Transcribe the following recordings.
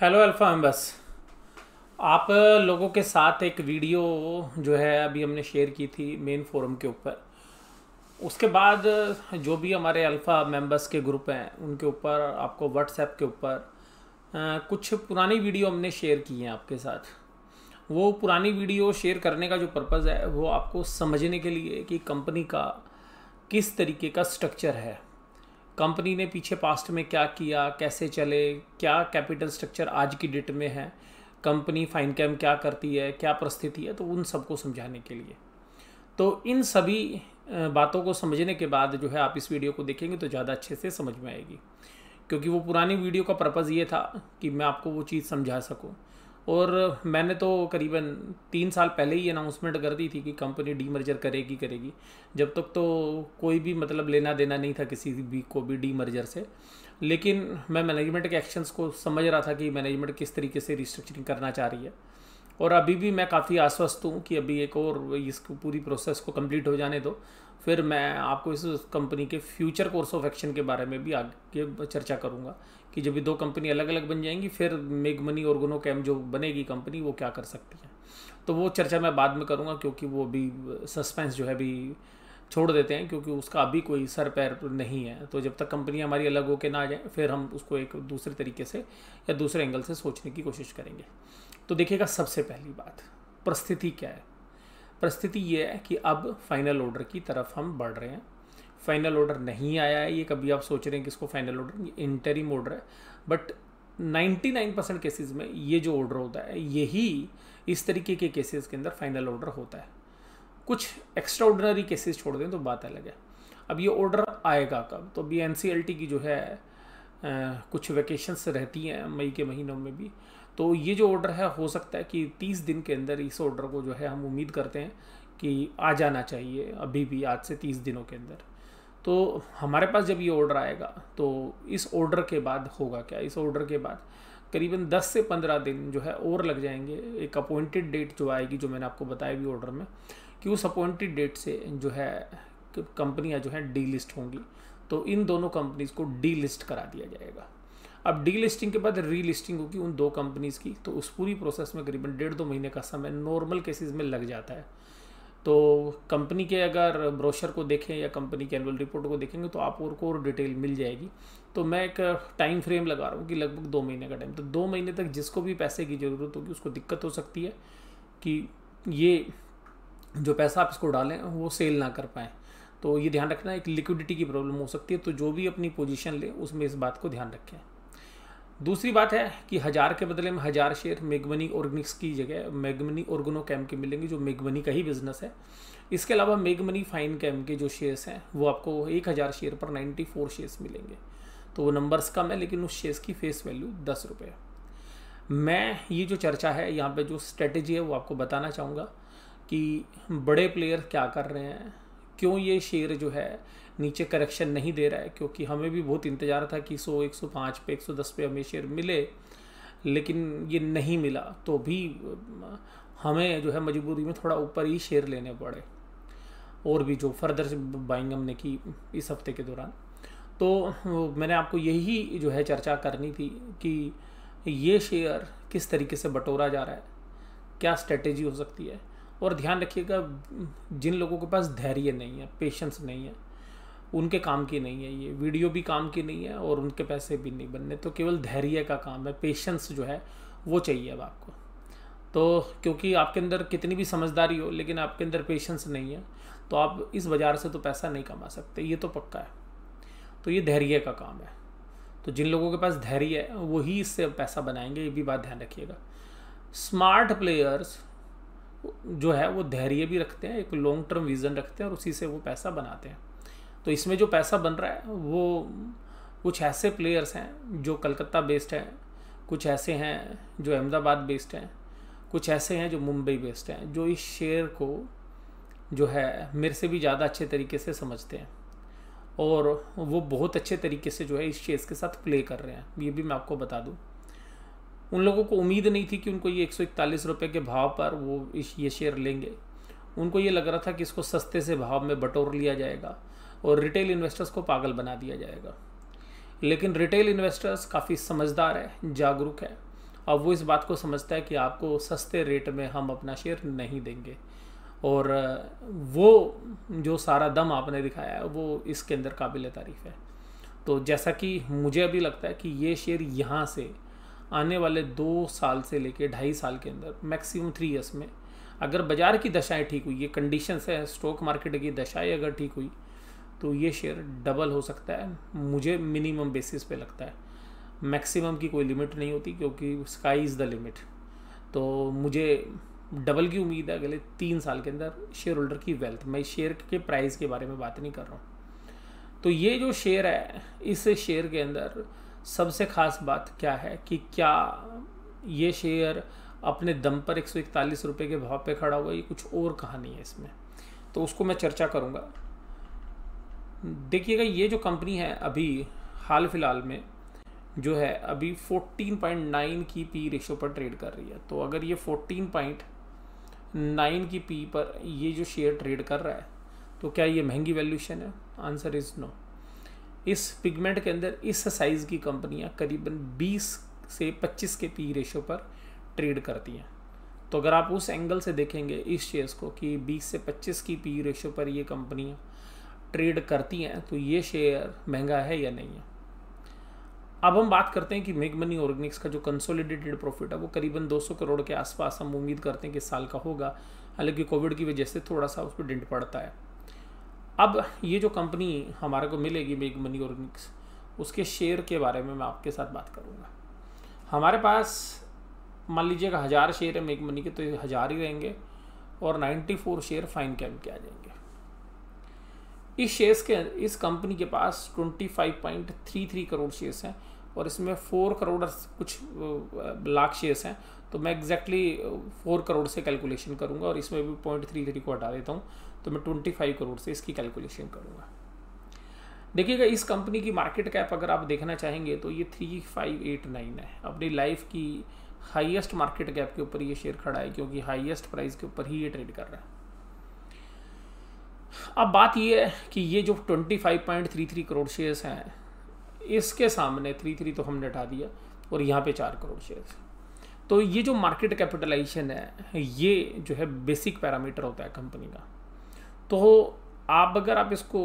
hello alpha हम बस आप लोगों के साथ एक वीडियो जो है अभी हमने शेयर की थी मेन फोरम के ऊपर उसके बाद जो भी हमारे अल्फ़ा मेंबर्स के ग्रुप हैं उनके ऊपर आपको व्हाट्सएप के ऊपर कुछ पुरानी वीडियो हमने शेयर की हैं आपके साथ वो पुरानी वीडियो शेयर करने का जो पर्पज़ है वो आपको समझने के लिए कि कंपनी का किस तरीके का स्ट्रक्चर है कंपनी ने पीछे पास्ट में क्या किया कैसे चले क्या कैपिटल स्ट्रक्चर आज की डेट में है कंपनी फाइन कैम क्या करती है क्या परिस्थिति है तो उन सबको समझाने के लिए तो इन सभी बातों को समझने के बाद जो है आप इस वीडियो को देखेंगे तो ज़्यादा अच्छे से समझ में आएगी क्योंकि वो पुरानी वीडियो का पर्पज़ ये था कि मैं आपको वो चीज़ समझा सकूँ और मैंने तो करीबन तीन साल पहले ही अनाउंसमेंट कर दी थी कि कंपनी डीमर्जर करेगी करेगी जब तक तो कोई भी मतलब लेना देना नहीं था किसी भी को भी डीमर्जर से लेकिन मैं मैनेजमेंट के एक्शंस को समझ रहा था कि मैनेजमेंट किस तरीके से रिस्ट्रक्चरिंग करना चाह रही है और अभी भी मैं काफ़ी आश्वस्त हूँ कि अभी एक और इस पूरी प्रोसेस को कंप्लीट हो जाने दो फिर मैं आपको इस कंपनी के फ्यूचर कोर्स ऑफ एक्शन के बारे में भी आगे चर्चा करूँगा कि जब ये दो कंपनी अलग अलग बन जाएंगी फिर मेग मनी और गुनो कैम जो बनेगी कंपनी वो क्या कर सकती है तो वो चर्चा मैं बाद में करूँगा क्योंकि वो अभी सस्पेंस जो है अभी छोड़ देते हैं क्योंकि उसका अभी कोई सर पैर नहीं है तो जब तक कंपनी हमारी अलग हो के ना आ जाए फिर हम उसको एक दूसरे तरीके से या दूसरे एंगल से सोचने की कोशिश करेंगे तो देखिएगा सबसे पहली बात परिस्थिति क्या है परिस्थिति ये है कि अब फाइनल ऑर्डर की तरफ हम बढ़ रहे हैं फाइनल ऑर्डर नहीं आया है ये कभी आप सोच रहे हैं कि इसको फाइनल ऑर्डर इंटरिम ऑर्डर है बट 99 परसेंट केसेज में ये जो ऑर्डर होता है यही इस तरीके के केसेस के अंदर फाइनल ऑर्डर होता है कुछ एक्स्ट्रा ऑर्डनरी केसेज छोड़ दें तो बात अलग है अब ये ऑर्डर आएगा कब तो अभी एन की जो है आ, कुछ वैकेशंस रहती हैं मई के महीनों में भी तो ये जो ऑर्डर है हो सकता है कि तीस दिन के अंदर इस ऑर्डर को जो है हम उम्मीद करते हैं कि आ जाना चाहिए अभी भी आज से तीस दिनों के अंदर तो हमारे पास जब ये ऑर्डर आएगा तो इस ऑर्डर के बाद होगा क्या इस ऑर्डर के बाद करीबन 10 से 15 दिन जो है और लग जाएंगे एक अपॉइंटेड डेट जो आएगी जो मैंने आपको बताया भी ऑर्डर में कि उस अपॉइंटेड डेट से जो है कंपनियां जो है डी लिस्ट होंगी तो इन दोनों कंपनीज को डी लिस्ट करा दिया जाएगा अब डी लिस्टिंग के बाद री लिस्टिंग होगी उन दो कंपनीज़ की तो उस पूरी प्रोसेस में करीबन डेढ़ दो महीने का समय नॉर्मल केसेस में लग जाता है तो कंपनी के अगर ब्रोशर को देखें या कंपनी के एनुअल रिपोर्ट को देखेंगे तो आप और को और डिटेल मिल जाएगी तो मैं एक टाइम फ्रेम लगा रहा हूँ कि लगभग दो महीने का टाइम तो दो महीने तक जिसको भी पैसे की ज़रूरत होगी उसको दिक्कत हो सकती है कि ये जो पैसा आप इसको डालें वो सेल ना कर पाएँ तो ये ध्यान रखना एक लिक्विडिटी की प्रॉब्लम हो सकती है तो जो भी अपनी पोजीशन ले उसमें इस बात को ध्यान रखें दूसरी बात है कि हज़ार के बदले में हज़ार शेयर मेगमनी ऑर्गेनिक्स की जगह मेगमनी ऑर्गनो कैम के मिलेंगे जो मेगमनी का ही बिजनेस है इसके अलावा मेगमनी फाइन कैम के जो शेयर्स हैं वो आपको एक हज़ार शेयर पर नाइन्टी फोर शेयर्स मिलेंगे तो वो नंबर्स कम है लेकिन उस शेयर्स की फेस वैल्यू दस रुपये मैं ये जो चर्चा है यहाँ पे जो स्ट्रेटजी है वो आपको बताना चाहूँगा कि बड़े प्लेयर क्या कर रहे हैं क्यों ये शेयर जो है नीचे करेक्शन नहीं दे रहा है क्योंकि हमें भी बहुत इंतज़ार था कि 100 105 पे 110 पे हमें शेयर मिले लेकिन ये नहीं मिला तो भी हमें जो है मजबूरी में थोड़ा ऊपर ही शेयर लेने पड़े और भी जो फर्दर बाइंग हमने की इस हफ्ते के दौरान तो मैंने आपको यही जो है चर्चा करनी थी कि ये शेयर किस तरीके से बटोरा जा रहा है क्या स्ट्रेटेजी हो सकती है और ध्यान रखिएगा जिन लोगों के पास धैर्य नहीं है पेशेंस नहीं है उनके काम की नहीं है ये वीडियो भी काम की नहीं है और उनके पैसे भी नहीं बनने तो केवल धैर्य का काम है पेशेंस जो है वो चाहिए अब आपको तो क्योंकि आपके अंदर कितनी भी समझदारी हो लेकिन आपके अंदर पेशेंस नहीं है तो आप इस बाज़ार से तो पैसा नहीं कमा सकते ये तो पक्का है तो ये धैर्य का काम है तो जिन लोगों के पास धैर्य है वही इससे पैसा बनाएंगे ये भी बात ध्यान रखिएगा स्मार्ट प्लेयर्स जो है वो धैर्य भी रखते हैं एक लॉन्ग टर्म विज़न रखते हैं और उसी से वो पैसा बनाते हैं तो इसमें जो पैसा बन रहा है वो कुछ ऐसे प्लेयर्स हैं जो कलकत्ता बेस्ड हैं कुछ ऐसे हैं जो अहमदाबाद बेस्ड हैं कुछ ऐसे हैं जो मुंबई बेस्ड हैं जो इस शेयर को जो है मेरे से भी ज़्यादा अच्छे तरीके से समझते हैं और वो बहुत अच्छे तरीके से जो है इस शेयर के साथ प्ले कर रहे हैं ये भी मैं आपको बता दूँ उन लोगों को उम्मीद नहीं थी कि उनको ये एक सौ के भाव पर वो इस ये शेयर लेंगे उनको ये लग रहा था कि इसको सस्ते से भाव में बटोर लिया जाएगा और रिटेल इन्वेस्टर्स को पागल बना दिया जाएगा लेकिन रिटेल इन्वेस्टर्स काफ़ी समझदार है जागरूक है और वो इस बात को समझता है कि आपको सस्ते रेट में हम अपना शेयर नहीं देंगे और वो जो सारा दम आपने दिखाया है वो इसके अंदर काबिल तारीफ़ है तो जैसा कि मुझे अभी लगता है कि ये शेयर यहाँ से आने वाले दो साल से लेके ढाई साल के अंदर मैक्सिमम थ्री ईयर्स में अगर बाज़ार की दशाएं ठीक हुई ये कंडीशंस है स्टॉक मार्केट की दशाएं अगर ठीक हुई तो ये शेयर डबल हो सकता है मुझे मिनिमम बेसिस पे लगता है मैक्सिमम की कोई लिमिट नहीं होती क्योंकि स्काई इज़ द लिमिट तो मुझे डबल की उम्मीद है अगले तीन साल के अंदर शेयर होल्डर की वेल्थ मैं शेयर के प्राइस के बारे में बात नहीं कर रहा हूँ तो ये जो शेयर है इस शेयर के अंदर सबसे ख़ास बात क्या है कि क्या ये शेयर अपने दम पर एक सौ इकतालीस रुपये के भाव पे खड़ा हुआ ये कुछ और कहानी है इसमें तो उसको मैं चर्चा करूँगा देखिएगा ये जो कंपनी है अभी हाल फिलहाल में जो है अभी 14.9 की पी रेशो पर ट्रेड कर रही है तो अगर ये 14.9 की पी पर ये जो शेयर ट्रेड कर रहा है तो क्या ये महंगी वैल्यूशन है आंसर इज़ नो इस पिगमेंट के अंदर इस साइज़ की कंपनियां करीबन 20 से 25 के पी रेशो पर ट्रेड करती हैं तो अगर आप उस एंगल से देखेंगे इस शेयर्स को कि 20 से 25 की पी रेशो पर ये कंपनियां ट्रेड करती हैं तो ये शेयर महंगा है या नहीं है अब हम बात करते हैं कि मेग मनी ऑर्गेनिक्स का जो कंसोलिडेटेड प्रॉफिट है वो करीबन 200 करोड़ के आसपास हम उम्मीद करते हैं कि साल का होगा हालांकि कोविड की वजह से थोड़ा सा उस पर डिंट पड़ता है अब ये जो कंपनी हमारे को मिलेगी मेग मनी ऑर्गेनिक्स उसके शेयर के बारे में मैं आपके साथ बात करूँगा हमारे पास मान लीजिएगा हज़ार शेयर है मेग मनी के तो हज़ार ही रहेंगे और नाइन्टी शेयर फाइन कैम के आ जाएंगे इस शेयर्स के इस कंपनी के पास 25.33 करोड़ शेयर्स हैं और इसमें फोर करोड़ कुछ लाख शेयर्स हैं तो मैं एग्जैक्टली फोर करोड़ से कैलकुलेशन करूँगा और इसमें भी पॉइंट थ्री थ्री को हटा देता हूँ तो मैं ट्वेंटी फाइव करोड़ से इसकी कैलकुलेशन करूँगा देखिएगा इस कंपनी की मार्केट कैप अगर आप देखना चाहेंगे तो ये थ्री फाइव एट नाइन है अपनी लाइफ की हाईएस्ट मार्केट कैप के ऊपर ये शेयर खड़ा है क्योंकि हाईएस्ट प्राइस के ऊपर ही ये ट्रेड कर रहा है अब बात ये है कि ये जो 25.33 करोड़ शेयर्स हैं इसके सामने थ्री थ्री तो हमने हटा दिया और यहाँ पे चार करोड़ शेयर्स तो ये जो मार्केट कैपिटलाइजेशन है ये जो है बेसिक पैरामीटर होता है कंपनी का तो आप अगर आप इसको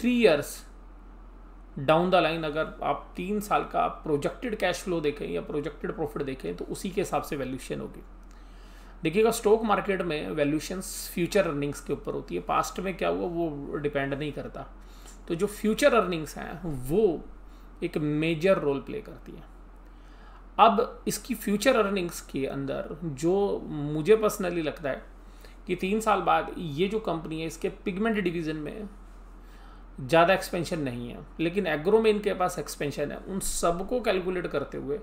three years down the line अगर आप तीन साल का प्रोजेक्टेड कैश फ्लो देखें या प्रोजेक्टेड प्रॉफिट देखें तो उसी के हिसाब से वैल्यूशन होगी देखिएगा स्टॉक मार्केट में वैल्यूशंस फ्यूचर अर्निंग्स के ऊपर होती है पास्ट में क्या हुआ वो डिपेंड नहीं करता तो जो फ्यूचर अर्निंग्स हैं वो एक मेजर रोल प्ले करती है अब इसकी फ्यूचर अर्निंग्स के अंदर जो मुझे पर्सनली लगता है कि तीन साल बाद ये जो कंपनी है इसके पिगमेंट डिवीज़न में ज़्यादा एक्सपेंशन नहीं है लेकिन एग्रो में इनके पास एक्सपेंशन है उन सबको कैलकुलेट करते हुए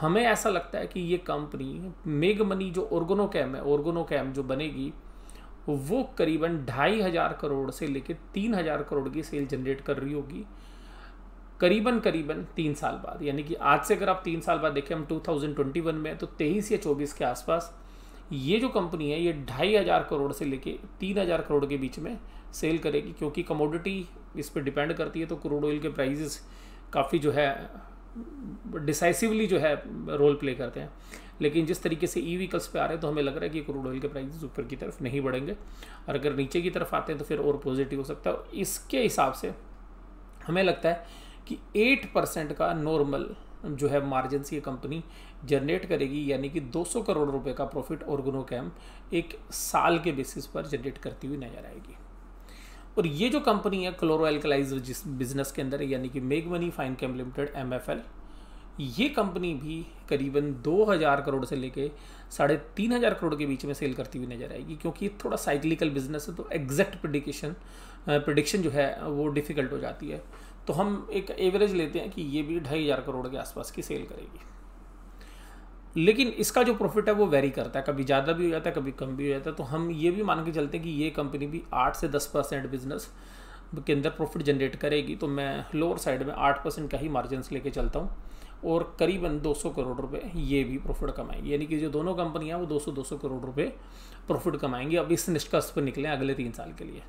हमें ऐसा लगता है कि ये कंपनी तो मेग मनी जो ऑर्गोनो कैम है ऑर्गोनो कैम जो बनेगी वो करीबन ढाई हज़ार करोड़ से लेकर तीन हज़ार करोड़ की सेल जनरेट कर रही होगी करीबन करीबन तीन साल बाद यानी कि आज से अगर आप तीन साल बाद देखें हम 2021 में तो तेईस या चौबीस के आसपास ये जो कंपनी है ये ढाई हज़ार करोड़ से लेके तीन हज़ार करोड़ के बीच में सेल करेगी क्योंकि कमोडिटी इस पर डिपेंड करती है तो क्रूड ऑयल के प्राइजेस काफ़ी जो है डिसाइसिवली जो है रोल प्ले करते हैं लेकिन जिस तरीके से ई e व्हीकल्स पे आ रहे हैं तो हमें लग रहा है कि क्रूड ऑयल के प्राइस ऊपर की तरफ नहीं बढ़ेंगे और अगर नीचे की तरफ आते हैं तो फिर और पॉजिटिव हो सकता है इसके हिसाब से हमें लगता है कि एट परसेंट का नॉर्मल जो है मार्जिन ये कंपनी जनरेट करेगी यानी कि 200 करोड़ रुपए का प्रॉफिट और गुनो कैम एक साल के बेसिस पर जनरेट करती हुई नजर आएगी और ये जो कंपनी है क्लोरो एल्कलाइज जिस बिजनेस के अंदर है यानी कि मनी फाइन केम लिमिटेड एम ये कंपनी भी करीबन 2000 करोड़ से लेके साढ़े तीन हज़ार करोड़ के बीच में सेल करती हुई नज़र आएगी क्योंकि ये थोड़ा साइक्लिकल बिजनेस है तो एग्जैक्ट प्रडिकेशन प्रडिक्शन जो है वो डिफ़िकल्ट हो जाती है तो हम एक एवरेज लेते हैं कि ये भी ढाई हज़ार करोड़ के आसपास की सेल करेगी लेकिन इसका जो प्रॉफिट है वो वेरी करता है कभी ज़्यादा भी हो जाता है कभी कम भी हो जाता है तो हम ये भी मान के चलते हैं कि ये कंपनी भी आठ से दस परसेंट बिजनेस के अंदर प्रॉफिट जनरेट करेगी तो मैं लोअर साइड में आठ परसेंट का ही मार्जिन लेके चलता हूँ और करीबन 200 करोड़ रुपए ये भी प्रॉफिट कमाएंगे यानी कि जो दोनों कंपनियाँ वो 200 200 करोड़ रुपए प्रॉफिट कमाएंगी अब इस निष्कर्ष पर निकले अगले तीन साल के लिए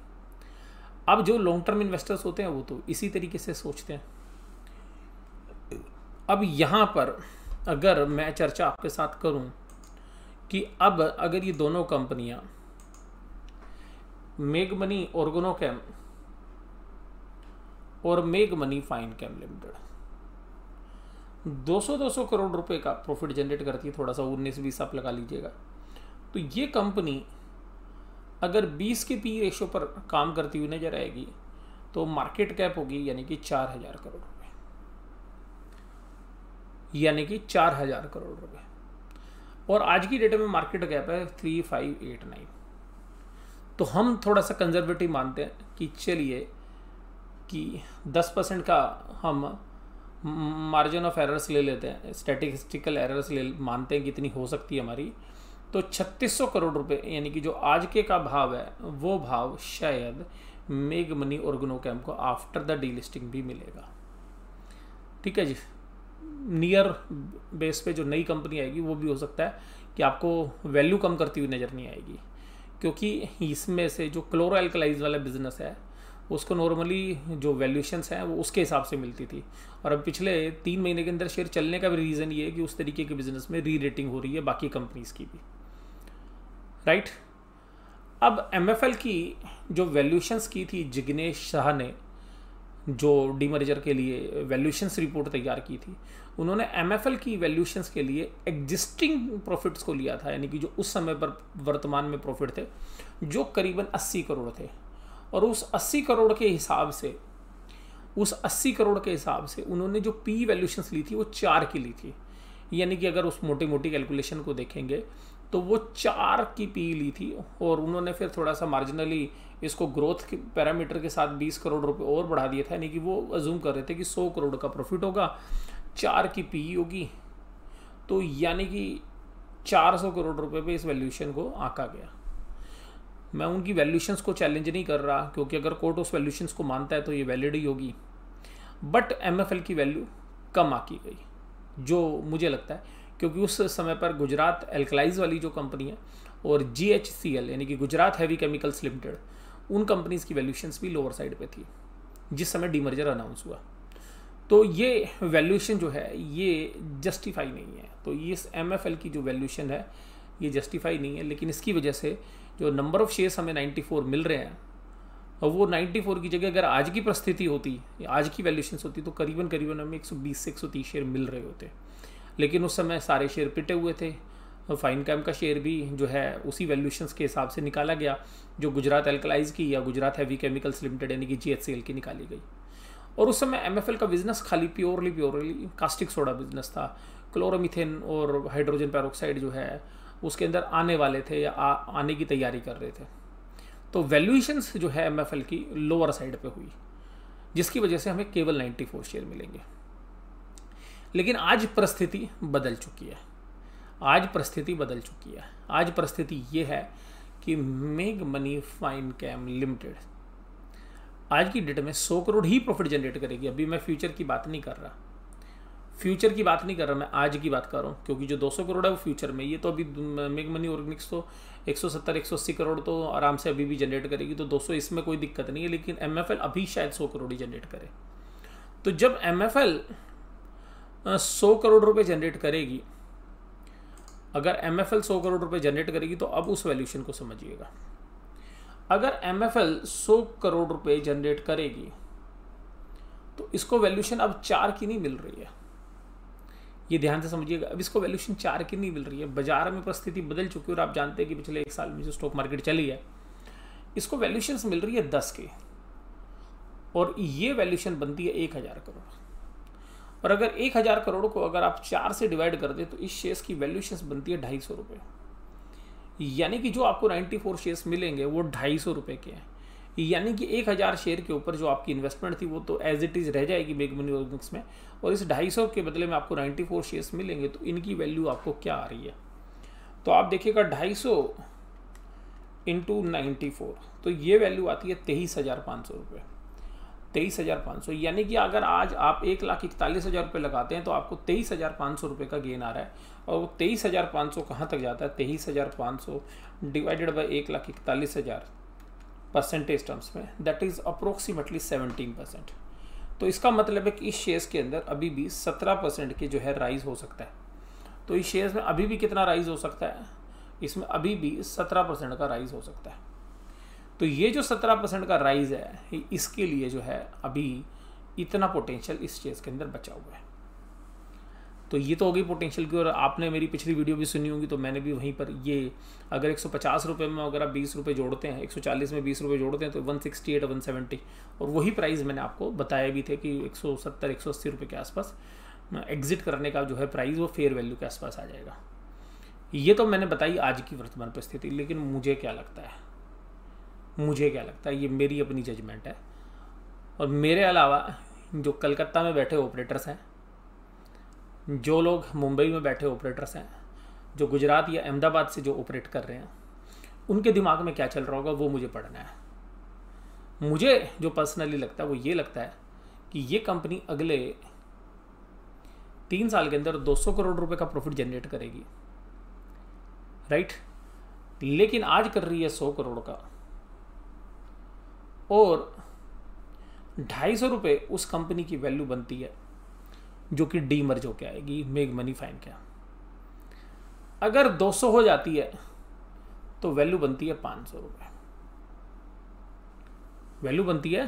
अब जो लॉन्ग टर्म इन्वेस्टर्स होते हैं वो तो इसी तरीके से सोचते हैं अब यहाँ पर अगर मैं चर्चा आपके साथ करूं कि अब अगर ये दोनों कंपनियां मेग मनी ऑर्गोनो कैम और मेग मनी फाइन कैम लिमिटेड 200-200 करोड़ रुपए का प्रॉफिट जनरेट करती है थोड़ा सा उन्नीस बीस आप लगा लीजिएगा तो ये कंपनी अगर 20 के पी रेशो पर काम करती हुई नजर आएगी तो मार्केट कैप होगी यानी कि चार हजार करोड़ यानी कि चार हज़ार करोड़ रुपए और आज की डेट में मार्केट गैप है थ्री फाइव एट नाइन तो हम थोड़ा सा कंजर्वेटिव मानते हैं कि चलिए कि दस परसेंट का हम मार्जिन ऑफ एरर्स ले लेते हैं स्टैटिस्टिकल एरर्स ले मानते हैं कितनी हो सकती है हमारी तो 3600 करोड़ रुपए यानी कि जो आज के का भाव है वो भाव शायद मेग मनी और गुनो कैम को आफ्टर द डीलिस्टिंग भी मिलेगा ठीक है जी नियर बेस पे जो नई कंपनी आएगी वो भी हो सकता है कि आपको वैल्यू कम करती हुई नज़र नहीं आएगी क्योंकि इसमें से जो क्लोरो एल्कलाइज वाला बिजनेस है उसको नॉर्मली जो वैल्यूशंस हैं वो उसके हिसाब से मिलती थी और अब पिछले तीन महीने के अंदर शेयर चलने का भी रीज़न ये है कि उस तरीके के बिज़नेस में री रेटिंग हो रही है बाकी कंपनीज़ की भी राइट अब एम की जो वैल्यूशंस की थी जिग्नेश शाह ने जो डीमरेजर के लिए वैल्यूशंस रिपोर्ट तैयार की थी उन्होंने एम की वैल्यूशंस के लिए एग्जिस्टिंग प्रॉफिट्स को लिया था यानी कि जो उस समय पर वर्तमान में प्रॉफिट थे जो करीबन 80 करोड़ थे और उस 80 करोड़ के हिसाब से उस 80 करोड़ के हिसाब से उन्होंने जो पी वैल्यूशंस ली थी वो चार की ली थी यानी कि अगर उस मोटी मोटी कैलकुलेशन को देखेंगे तो वो चार की पी ली थी और उन्होंने फिर थोड़ा सा मार्जिनली इसको ग्रोथ के पैरामीटर के साथ 20 करोड़ रुपए और बढ़ा दिया था यानी कि वो अजूम कर रहे थे कि 100 करोड़ का प्रॉफिट होगा चार की पी e होगी तो यानी कि 400 करोड़ रुपए पे इस वैल्यूशन को आका गया मैं उनकी वैल्यूशंस को चैलेंज नहीं कर रहा क्योंकि अगर कोर्ट उस वैल्यूशंस को मानता है तो ये वैलिड ही होगी बट एम की वैल्यू कम आकी गई जो मुझे लगता है क्योंकि उस समय पर गुजरात एल्कलाइज वाली जो कंपनी है और जी यानी कि गुजरात हैवी केमिकल्स लिमिटेड उन कंपनीज की वैल्यूशंस भी लोअर साइड पे थी जिस समय डीमर्जर अनाउंस हुआ तो ये वैल्यूशन जो है ये जस्टिफाई नहीं है तो ये इस एम की जो वैल्यूशन है ये जस्टिफाई नहीं है लेकिन इसकी वजह से जो नंबर ऑफ़ शेयर्स हमें 94 मिल रहे हैं और वो 94 की जगह अगर आज की परिस्थिति होती आज की वैल्यूशन होती तो करीबन करीबन हमें 120 से 130 शेयर मिल रहे होते लेकिन उस समय सारे शेयर पिटे हुए थे फाइन कैम का शेयर भी जो है उसी वैल्यूशंस के हिसाब से निकाला गया जो गुजरात एल्कलाइज की या गुजरात हैवी केमिकल्स लिमिटेड यानी कि जी की निकाली गई और उस समय एम का बिज़नेस खाली purely purely caustic soda business था क्लोरोमिथेन और हाइड्रोजन पैरोक्साइड जो है उसके अंदर आने वाले थे या आ, आने की तैयारी कर रहे थे तो वैल्यूएशंस जो है एम की लोअर साइड पे हुई जिसकी वजह से हमें केवल 94 शेयर मिलेंगे लेकिन आज परिस्थिति बदल चुकी है आज परिस्थिति बदल चुकी है आज परिस्थिति ये है कि मेग मनी फाइन कैम लिमिटेड आज की डेट में सौ करोड़ ही प्रॉफिट जनरेट करेगी अभी मैं फ्यूचर की बात नहीं कर रहा फ्यूचर की बात नहीं कर रहा मैं आज की बात कर रहा हूँ क्योंकि जो 200 करोड़ है वो फ्यूचर में ये तो अभी मेग मनी ऑर्गेनिक्स तो 170 180 करोड़ तो आराम से अभी भी जनरेट करेगी तो 200 इसमें कोई दिक्कत नहीं है लेकिन एम अभी शायद सौ करोड़ ही जनरेट करे तो जब एम एफ सौ करोड़ रुपये जनरेट करेगी अगर एम एफ एल सौ करोड़ रुपए जनरेट करेगी तो अब उस वैल्यूशन को समझिएगा अगर एम एफ एल सौ करोड़ रुपए जनरेट करेगी तो इसको वैल्यूशन अब चार की नहीं मिल रही है ये ध्यान से समझिएगा अब इसको वैल्यूशन चार की नहीं मिल रही है बाजार में परिस्थिति बदल चुकी है और आप जानते हैं कि पिछले एक साल में जो स्टॉक मार्केट चली है इसको वैल्यूशन मिल रही है दस की और ये वैल्यूशन बनती है एक हज़ार करोड़ और अगर एक हज़ार करोड़ को अगर आप चार से डिवाइड कर दें तो इस शेयर्स की वैल्यूशन बनती है ढाई सौ रुपये यानी कि जो आपको नाइन्टी फोर शेयर्स मिलेंगे वो ढाई सौ रुपये के हैं यानी कि एक हज़ार शेयर के ऊपर जो आपकी इन्वेस्टमेंट थी वो तो एज इट इज़ रह जाएगी बेग मनी ऑर्गनिक्स में और इस ढाई सौ के बदले में आपको नाइन्टी फोर शेयर्स मिलेंगे तो इनकी वैल्यू आपको क्या आ रही है तो आप देखिएगा ढाई सौ इंटू नाइन्टी फोर तो ये वैल्यू आती है तेईस हज़ार पाँच सौ रुपये तेईस हज़ार पाँच सौ यानी कि अगर आज आप एक लाख इकतालीस हज़ार रुपये लगाते हैं तो आपको तेईस हज़ार पाँच सौ रुपये का गेन आ रहा है और वो तेईस हज़ार पाँच सौ कहाँ तक जाता है तेईस हज़ार पाँच सौ डिवाइडेड बाई एक लाख इकतालीस हज़ार परसेंटेज टर्म्स में that is approximately seventeen percent तो इसका मतलब है कि इस शेयर्स के अंदर अभी भी सत्रह परसेंट के जो है राइज़ हो सकता है तो इस शेयर्स में अभी भी कितना राइज़ हो सकता है इसमें अभी भी सत्रह परसेंट का राइज़ हो सकता है तो ये जो सत्रह परसेंट का राइज है इसके लिए जो है अभी इतना पोटेंशियल इस चीज़ के अंदर बचा हुआ है तो ये तो होगी पोटेंशियल की और आपने मेरी पिछली वीडियो भी सुनी होगी तो मैंने भी वहीं पर ये अगर एक सौ में अगर आप बीस रुपये जोड़ते हैं 140 में बीस रुपये जोड़ते हैं तो 168 सिक्सटी 170 और वही प्राइस मैंने आपको बताया भी थे कि 170 सौ रुपये के आसपास एग्ज़िट करने का जो है प्राइस वो फेयर वैल्यू के आसपास आ जाएगा ये तो मैंने बताई आज की वर्तमान परिस्थिति लेकिन मुझे क्या लगता है मुझे क्या लगता है ये मेरी अपनी जजमेंट है और मेरे अलावा जो कलकत्ता में बैठे ऑपरेटर्स हैं जो लोग मुंबई में बैठे ऑपरेटर्स हैं जो गुजरात या अहमदाबाद से जो ऑपरेट कर रहे हैं उनके दिमाग में क्या चल रहा होगा वो मुझे पढ़ना है मुझे जो पर्सनली लगता है वो ये लगता है कि ये कंपनी अगले तीन साल के अंदर 200 करोड़ रुपए का प्रॉफिट जनरेट करेगी राइट लेकिन आज कर रही है 100 करोड़ का और ढाई सौ रुपये उस कंपनी की वैल्यू बनती है जो कि डी मर्ज होकर आएगी मेग मनी फाइन क्या अगर 200 हो जाती है तो वैल्यू बनती है पाँच सौ रुपये वैल्यू बनती है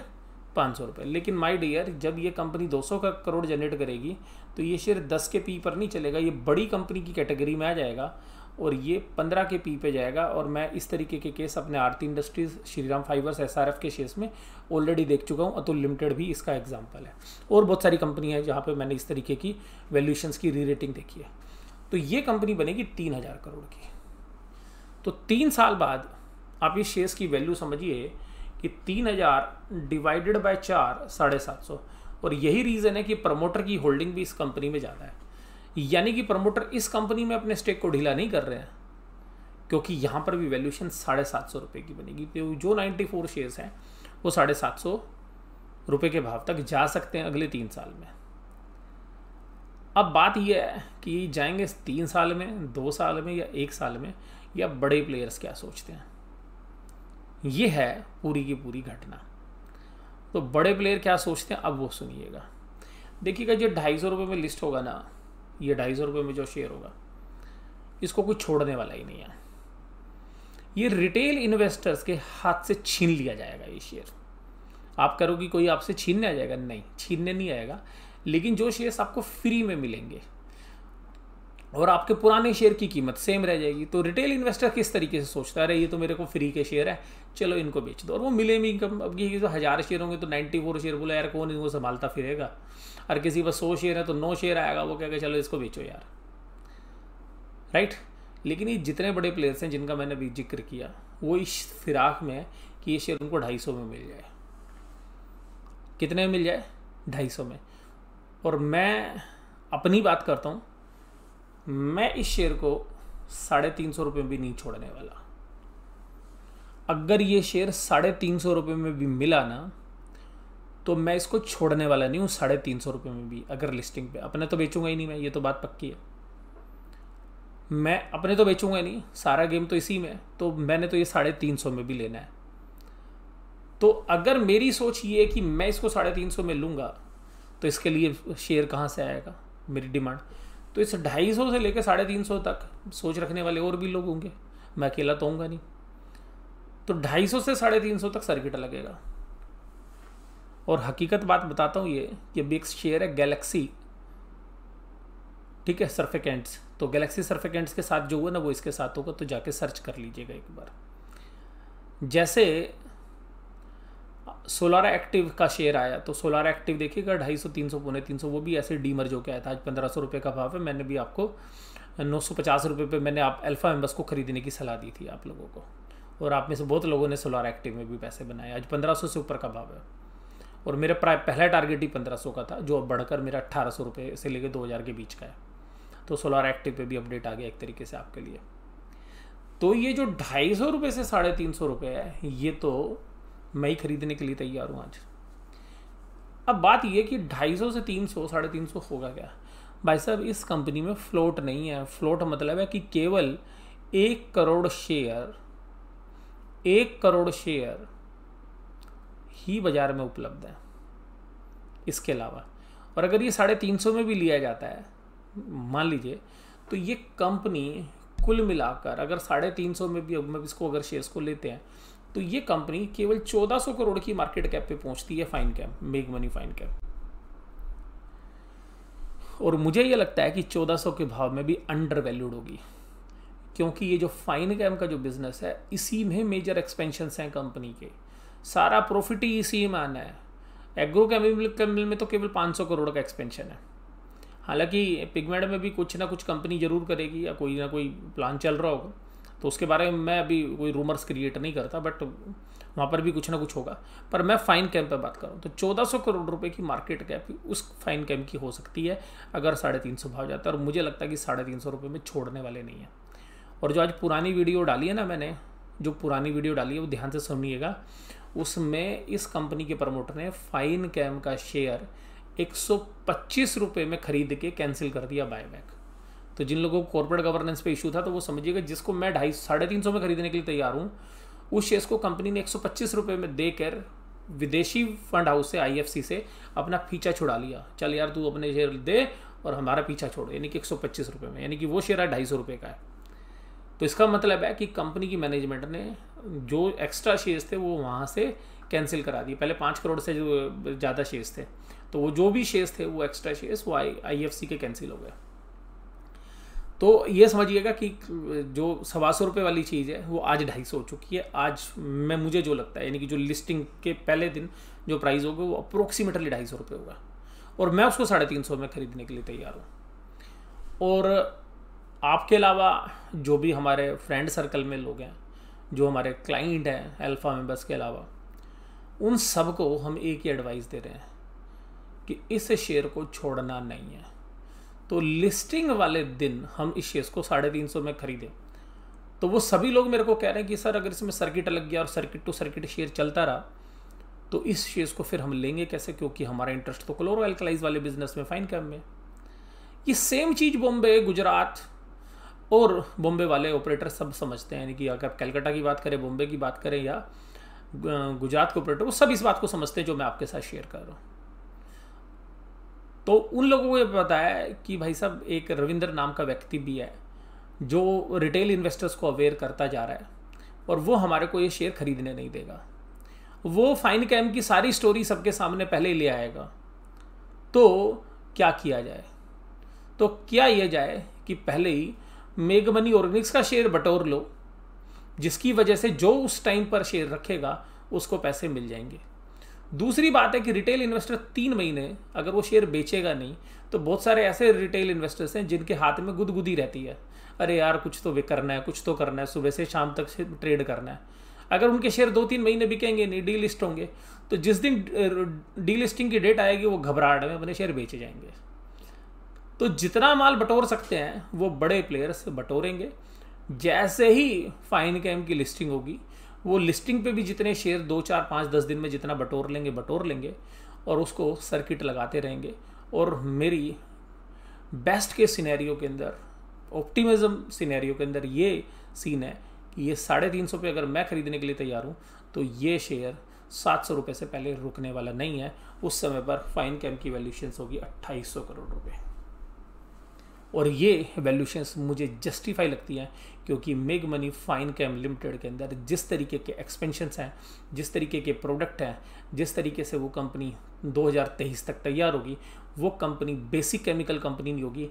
पाँच सौ रुपये लेकिन माई डियर जब ये कंपनी 200 का करोड़ जनरेट करेगी तो ये शेयर 10 के पी पर नहीं चलेगा ये बड़ी कंपनी की कैटेगरी में आ जाएगा और ये पंद्रह के पी पे जाएगा और मैं इस तरीके के केस अपने आरती इंडस्ट्रीज श्रीराम फाइबर्स एस के शेयर्स में ऑलरेडी देख चुका हूँ अतुल लिमिटेड भी इसका एग्जाम्पल है और बहुत सारी कंपनी है जहाँ पर मैंने इस तरीके की वैल्यूशंस की री रेटिंग देखी है तो ये कंपनी बनेगी तीन हज़ार करोड़ की तो तीन साल बाद आप इस शेयर्स की वैल्यू समझिए कि तीन हज़ार डिवाइडेड बाई चार साढ़े सात सौ और यही रीज़न है कि प्रमोटर की होल्डिंग भी इस कंपनी में ज़्यादा है यानी कि प्रमोटर इस कंपनी में अपने स्टेक को ढीला नहीं कर रहे हैं क्योंकि यहाँ पर भी वैल्यूशन साढ़े सात सौ रुपये की बनेगी तो जो नाइन्टी फोर शेयर्स हैं वो साढ़े सात सौ रुपये के भाव तक जा सकते हैं अगले तीन साल में अब बात यह है कि जाएंगे तीन साल में दो साल में या एक साल में या बड़े प्लेयर्स क्या सोचते हैं ये है पूरी की पूरी घटना तो बड़े प्लेयर क्या सोचते हैं अब वो सुनिएगा देखिएगा जो ढाई सौ रुपये में लिस्ट होगा ना ये ढाई सौ रुपये में जो शेयर होगा इसको कोई छोड़ने वाला ही नहीं है ये रिटेल इन्वेस्टर्स के हाथ से छीन लिया जाएगा ये शेयर आप करोगे कोई आपसे छीनने आ जाएगा नहीं छीनने नहीं आएगा लेकिन जो शेयर्स आपको फ्री में मिलेंगे और आपके पुराने शेयर की कीमत सेम रह जाएगी तो रिटेल इन्वेस्टर किस तरीके से सोचता है ये तो मेरे को फ्री के शेयर है चलो इनको बेच दो और वो मिले भी इनकम अब ये जो हज़ार शेयर होंगे तो नाइन्टी फोर शेयर बोला यार कौन इनको संभालता फिरेगा और किसी पर सौ शेयर है तो नौ शेयर आएगा वो कहेगा चलो इसको बेचो यार राइट लेकिन ये जितने बड़े प्लेयर्स हैं जिनका मैंने अभी जिक्र किया वो इस फिराक में है कि ये शेयर उनको ढाई सौ में मिल जाए कितने में मिल जाए ढाई सौ में और मैं अपनी बात करता हूँ मैं इस शेयर को साढ़े तीन सौ रुपये भी नहीं छोड़ने वाला अगर ये शेयर साढ़े तीन सौ रुपये में भी मिला ना तो मैं इसको छोड़ने वाला नहीं हूँ साढ़े तीन सौ रुपये में भी अगर लिस्टिंग पे अपने तो बेचूंगा ही नहीं मैं ये तो बात पक्की है मैं अपने तो बेचूंगा नहीं सारा गेम तो इसी में तो मैंने तो ये साढ़े तीन सौ में भी लेना है तो अगर मेरी सोच ये है कि मैं इसको साढ़े तीन सौ में लूँगा तो इसके लिए शेयर कहाँ से आएगा मेरी डिमांड तो इस ढाई सौ से लेकर साढ़े तीन सौ तक सोच रखने वाले और भी लोग होंगे मैं अकेला तो हूँगा नहीं तो ढाई सौ से साढ़े तीन सौ तक सर्किट लगेगा और हकीकत बात बताता हूँ ये ये भी एक शेयर है गैलेक्सी ठीक है सर्फेकेंट्स तो गैलेक्सी सर्फेकेंट्स के साथ जो हुआ ना वो इसके साथ होगा तो जाके सर्च कर लीजिएगा एक बार जैसे सोलार एक्टिव का शेयर आया तो सोलार एक्टिव देखिएगा ढाई सौ तीन सौ पौने तीन सौ वो भी ऐसे जो के आया था आज पंद्रह सौ रुपये का भाव है मैंने भी आपको नौ सौ पचास रुपये पर मैंने आप अल्फ़ा एम्बस को ख़रीदने की सलाह दी थी आप लोगों को और आप में से बहुत लोगों ने सोलार एक्टिव में भी पैसे बनाए आज पंद्रह सौ से ऊपर का भाव है और मेरा पहला टारगेट ही पंद्रह सौ का था जो अब बढ़कर मेरा अट्ठारह सौ रुपये से लेकर दो हज़ार के बीच का है तो सोलार एक्टिव पे भी अपडेट आ गया एक तरीके से आपके लिए तो ये जो ढाई सौ रुपये से साढ़े तीन सौ रुपये है ये तो मैं ही खरीदने के लिए तैयार हूँ आज अब बात ये कि ढाई सौ से तीन सौ साढ़े तीन सौ होगा क्या भाई साहब इस कंपनी में फ्लोट नहीं है फ्लोट मतलब है कि केवल एक करोड़ शेयर एक करोड़ शेयर ही बाज़ार में उपलब्ध हैं इसके अलावा और अगर ये साढ़े तीन सौ में भी लिया जाता है मान लीजिए तो ये कंपनी कुल मिलाकर अगर साढ़े तीन सौ में भी अब इसको अगर शेयर्स को लेते हैं तो ये कंपनी केवल चौदह सौ करोड़ की मार्केट कैप पे पहुंचती है फाइन कैप मेग मनी फाइन कैप और मुझे ये लगता है कि चौदह सौ के भाव में भी अंडर वैल्यूड होगी क्योंकि ये जो फाइन कैम का जो बिजनेस है इसी में मेजर एक्सपेंशन हैं कंपनी के सारा प्रॉफिट ही इसी में आना है एग्रो केमिकल में तो केवल 500 करोड़ का एक्सपेंशन है हालांकि पिगमेंट में भी कुछ ना कुछ कंपनी जरूर करेगी या कोई ना कोई प्लान चल रहा होगा तो उसके बारे में मैं अभी कोई रूमर्स क्रिएट नहीं करता बट वहाँ पर भी कुछ ना कुछ होगा पर मैं फाइन कैम्प पर बात करूँ तो 1400 करोड़ रुपए की मार्केट कैप उस फाइन कैम्प की हो सकती है अगर साढ़े तीन सौ भाव जाता है और मुझे लगता है कि साढ़े तीन सौ रुपये में छोड़ने वाले नहीं हैं और जो आज पुरानी वीडियो डाली है ना मैंने जो पुरानी वीडियो डाली है वो ध्यान से सुनिएगा उसमें इस कंपनी के प्रमोटर ने फाइन कैम का शेयर एक सौ में ख़रीद के कैंसिल कर दिया बायबैक तो जिन लोगों को कॉर्पोरेट गवर्नेंस पे इशू था तो वो समझिएगा जिसको मैं ढाई साढ़े तीन सौ में खरीदने के लिए तैयार हूँ उस शेयर्स को कंपनी ने एक सौ पच्चीस रुपये में देकर विदेशी फंड हाउस से आईएफसी से अपना पीछा छुड़ा लिया चल यार तू अपने शेयर दे और हमारा पीछा छोड़ यानी कि एक सौ पच्चीस रुपये में यानी कि वो शेयर है ढाई सौ रुपये का है तो इसका मतलब है कि कंपनी की मैनेजमेंट ने जो एक्स्ट्रा शेयर्स थे वो वहाँ से कैंसिल करा दिए पहले पाँच करोड़ से ज़्यादा शेयर्स थे तो वो जो भी शेयर्स थे वो एक्स्ट्रा शेयर्स वो आई आई के कैंसिल हो गए तो ये समझिएगा कि जो सवा सौ रुपये वाली चीज़ है वो आज ढाई सौ हो चुकी है आज मैं मुझे जो लगता है यानी कि जो लिस्टिंग के पहले दिन जो प्राइस होगा वो अप्रोक्सीमेटली ढाई सौ रुपये होगा और मैं उसको साढ़े तीन सौ में ख़रीदने के लिए तैयार हूँ और आपके अलावा जो भी हमारे फ्रेंड सर्कल में लोग हैं जो हमारे क्लाइंट हैं अल्फ़ा बस के अलावा उन सब को हम एक ही एडवाइस दे रहे हैं कि इस शेयर को छोड़ना नहीं है तो लिस्टिंग वाले दिन हम इस शेयर को साढ़े तीन सौ में खरीदें तो वो सभी लोग मेरे को कह रहे हैं कि सर अगर इसमें सर्किट लग गया और सर्किट टू सर्किट शेयर चलता रहा तो इस शेयर को फिर हम लेंगे कैसे क्योंकि हमारा इंटरेस्ट तो क्लोरो एल्कलाइज वाले बिजनेस में फाइन कैम में ये सेम चीज़ बॉम्बे गुजरात और बॉम्बे वाले ऑपरेटर सब समझते हैं यानी कि अगर कलकत्ता की बात करें बॉम्बे की बात करें या गुजरात के ऑपरेटर वो सब इस बात को समझते हैं जो मैं आपके साथ शेयर कर रहा हूँ तो उन लोगों को ये पता है कि भाई साहब एक रविंदर नाम का व्यक्ति भी है जो रिटेल इन्वेस्टर्स को अवेयर करता जा रहा है और वो हमारे को ये शेयर खरीदने नहीं देगा वो फाइन कैम की सारी स्टोरी सबके सामने पहले ही ले आएगा तो क्या किया जाए तो क्या यह जाए कि पहले ही मेगमनी ऑर्गेनिक्स का शेयर बटोर लो जिसकी वजह से जो उस टाइम पर शेयर रखेगा उसको पैसे मिल जाएंगे दूसरी बात है कि रिटेल इन्वेस्टर तीन महीने अगर वो शेयर बेचेगा नहीं तो बहुत सारे ऐसे रिटेल इन्वेस्टर्स हैं जिनके हाथ में गुदगुदी रहती है अरे यार कुछ तो वे करना है कुछ तो करना है सुबह से शाम तक से ट्रेड करना है अगर उनके शेयर दो तीन महीने बिकेंगे नहीं डीलिस्ट होंगे तो जिस दिन डीलिस्टिंग की डेट आएगी वो घबराहट में अपने शेयर बेचे जाएंगे तो जितना माल बटोर सकते हैं वो बड़े प्लेयर्स बटोरेंगे जैसे ही फाइन कैम की लिस्टिंग होगी वो लिस्टिंग पे भी जितने शेयर दो चार पाँच दस दिन में जितना बटोर लेंगे बटोर लेंगे और उसको सर्किट लगाते रहेंगे और मेरी बेस्ट के सिनेरियो के अंदर ऑप्टिमिज्म सिनेरियो के अंदर ये सीन है कि ये साढ़े तीन सौ पे अगर मैं ख़रीदने के लिए तैयार हूँ तो ये शेयर सात सौ रुपये से पहले रुकने वाला नहीं है उस समय पर फाइन कैम की वैल्यूशंस होगी अट्ठाईस सौ करोड़ रुपये और ये वैल्यूशंस मुझे जस्टिफाई लगती हैं क्योंकि मेग मनी फाइन कैम लिमिटेड के अंदर जिस तरीके के एक्सपेंशंस हैं जिस तरीके के प्रोडक्ट हैं जिस तरीके से वो कंपनी 2023 तक तैयार होगी वो कंपनी बेसिक केमिकल कंपनी नहीं होगी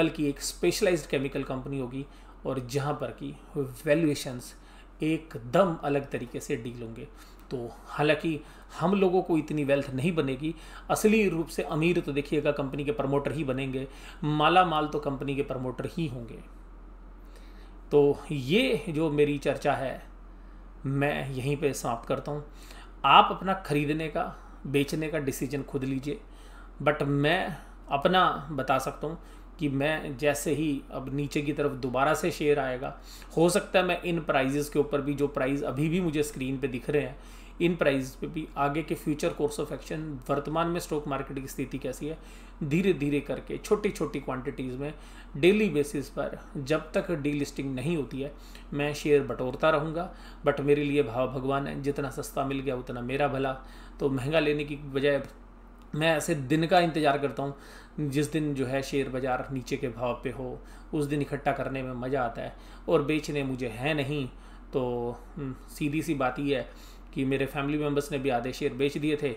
बल्कि एक स्पेशलाइज्ड केमिकल कंपनी होगी और जहाँ पर कि वैल्यूएशंस एकदम अलग तरीके से डील होंगे तो हालांकि हम लोगों को इतनी वेल्थ नहीं बनेगी असली रूप से अमीर तो देखिएगा कंपनी के प्रमोटर ही बनेंगे माला माल तो कंपनी के प्रमोटर ही होंगे तो ये जो मेरी चर्चा है मैं यहीं पे समाप्त करता हूँ आप अपना ख़रीदने का बेचने का डिसीजन खुद लीजिए बट मैं अपना बता सकता हूँ कि मैं जैसे ही अब नीचे की तरफ दोबारा से शेयर आएगा हो सकता है मैं इन प्राइजेस के ऊपर भी जो प्राइस अभी भी मुझे स्क्रीन पे दिख रहे हैं इन प्राइस पे भी आगे के फ्यूचर कोर्स ऑफ एक्शन वर्तमान में स्टॉक मार्केट की स्थिति कैसी है धीरे धीरे करके छोटी छोटी क्वांटिटीज़ में डेली बेसिस पर जब तक डीलिस्टिंग नहीं होती है मैं शेयर बटोरता रहूँगा बट मेरे लिए भाव भगवान है जितना सस्ता मिल गया उतना मेरा भला तो महंगा लेने की बजाय मैं ऐसे दिन का इंतज़ार करता हूँ जिस दिन जो है शेयर बाज़ार नीचे के भाव पे हो उस दिन इकट्ठा करने में मज़ा आता है और बेचने मुझे है नहीं तो हम्म, सीधी सी बात यह है कि मेरे फैमिली मेम्बर्स ने भी आधे शेयर बेच दिए थे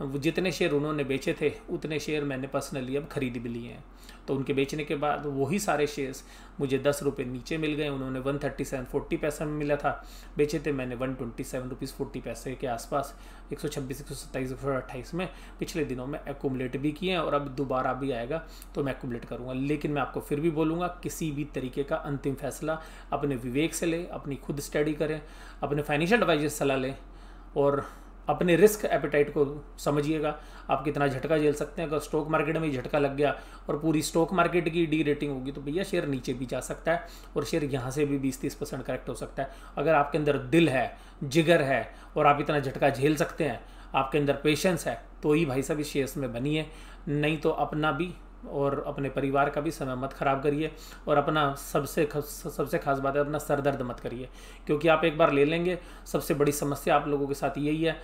वो जितने शेयर उन्होंने बेचे थे उतने शेयर मैंने पर्सनली अब खरीद भी लिए हैं तो उनके बेचने के बाद वही सारे शेयर्स मुझे दस रुपये नीचे मिल गए उन्होंने वन थर्टी सेवन फोर्टी पैसे में मिला था बेचे थे मैंने one twenty seven rupees forty पैसे के आसपास एक सौ छब्बीस एक सौ सत्ताईस एक सौ अट्ठाईस में पिछले दिनों में एकोमलेट भी किए हैं और अब दोबारा भी आएगा तो मैं एकोमलेट करूँगा लेकिन मैं आपको फिर भी बोलूँगा किसी भी तरीके का अंतिम फैसला अपने विवेक से लें अपनी खुद स्टडी करें अपने फाइनेंशियल एडवाइजर सलाह लें और अपने रिस्क एपेटाइट को समझिएगा आप कितना झटका झेल सकते हैं अगर स्टॉक मार्केट में झटका लग गया और पूरी स्टॉक मार्केट की डी रेटिंग होगी तो भैया शेयर नीचे भी जा सकता है और शेयर यहाँ से भी बीस तीस परसेंट करेक्ट हो सकता है अगर आपके अंदर दिल है जिगर है और आप इतना झटका झेल सकते हैं आपके अंदर पेशेंस है तो ही भाई साहब इस शेयर्स में बनिए नहीं तो अपना भी और अपने परिवार का भी समय मत ख़राब करिए और अपना सबसे सबसे खास बात है अपना सर दर्द मत करिए क्योंकि आप एक बार ले लेंगे सबसे बड़ी समस्या आप लोगों के साथ यही है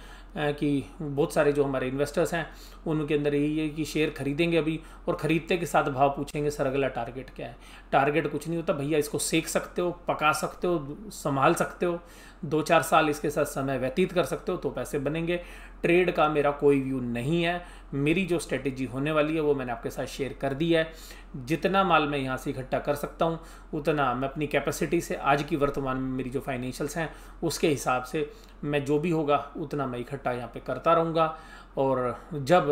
कि बहुत सारे जो हमारे इन्वेस्टर्स हैं उनके अंदर यही है कि शेयर खरीदेंगे अभी और ख़रीदते के साथ भाव पूछेंगे सर अगला टारगेट क्या है टारगेट कुछ नहीं होता भैया इसको सेक सकते हो पका सकते हो संभाल सकते हो दो चार साल इसके साथ समय व्यतीत कर सकते हो तो पैसे बनेंगे ट्रेड का मेरा कोई व्यू नहीं है मेरी जो स्ट्रेटेजी होने वाली है वो मैंने आपके साथ शेयर कर दी है जितना माल मैं यहाँ से इकट्ठा कर सकता हूँ उतना मैं अपनी कैपेसिटी से आज की वर्तमान में मेरी जो फाइनेंशियल्स हैं उसके हिसाब से मैं जो भी होगा उतना मैं इकट्ठा यहाँ पर करता रहूँगा और जब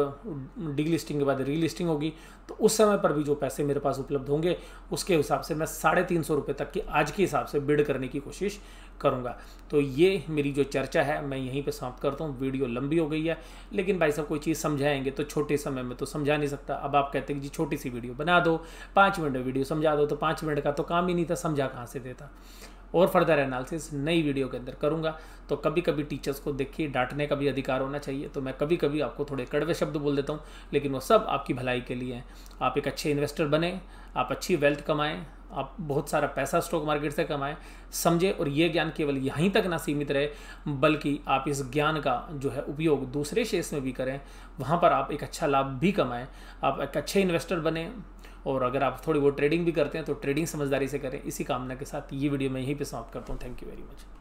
डीलिस्टिंग के बाद रीलिस्टिंग होगी तो उस समय पर भी जो पैसे मेरे पास उपलब्ध होंगे उसके हिसाब से मैं साढ़े तीन सौ रुपये तक की आज के हिसाब से बिड करने की कोशिश करूँगा तो ये मेरी जो चर्चा है मैं यहीं पे समाप्त करता हूँ वीडियो लंबी हो गई है लेकिन भाई साहब कोई चीज़ समझाएंगे तो छोटे समय में तो समझा नहीं सकता अब आप कहते हैं कि जी छोटी सी वीडियो बना दो पाँच मिनट में वीडियो समझा दो तो पाँच मिनट का तो काम ही नहीं था समझा कहाँ से देता और फर्दर एनालिसिस नई वीडियो के अंदर करूँगा तो कभी कभी टीचर्स को देखिए डांटने का भी अधिकार होना चाहिए तो मैं कभी कभी आपको थोड़े कड़वे शब्द बोल देता हूँ लेकिन वो सब आपकी भलाई के लिए हैं आप एक अच्छे इन्वेस्टर बने आप अच्छी वेल्थ कमाएँ आप बहुत सारा पैसा स्टॉक मार्केट से कमाएं समझें और ये ज्ञान केवल यहीं तक ना सीमित रहे बल्कि आप इस ज्ञान का जो है उपयोग दूसरे शेष में भी करें वहाँ पर आप एक अच्छा लाभ भी कमाएं आप एक अच्छे इन्वेस्टर बने और अगर आप थोड़ी बहुत ट्रेडिंग भी करते हैं तो ट्रेडिंग समझदारी से करें इसी कामना के साथ ये वीडियो मैं यहीं पर समाप्त करता हूँ थैंक यू वेरी मच